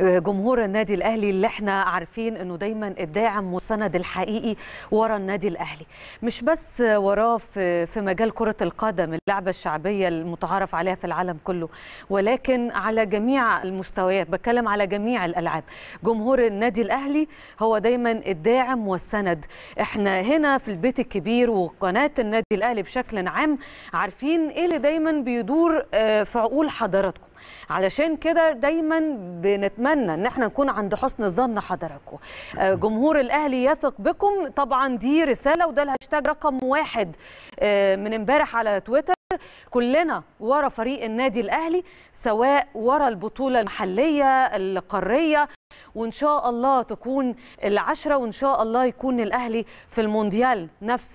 جمهور النادي الاهلي اللي احنا عارفين انه دايما الداعم والسند الحقيقي ورا النادي الاهلي مش بس وراه في في مجال كره القدم اللعبه الشعبيه المتعارف عليها في العالم كله ولكن على جميع المستويات بتكلم على جميع الالعاب جمهور النادي الاهلي هو دايما الداعم والسند احنا هنا في البيت الكبير وقناه النادي الاهلي بشكل عام عارفين ايه اللي دايما بيدور آه، في عقول حضراتكم علشان كده دايما بنتمنى ان احنا نكون عند حسن ظن حضراتكم آه، جمهور الاهلي يثق بكم طبعا دي رساله وده الهاشتاج رقم واحد آه، من امبارح على تويتر كلنا ورا فريق النادي الاهلي سواء ورا البطوله المحليه القاريه وان شاء الله تكون العشره وان شاء الله يكون الاهلي في المونديال نفس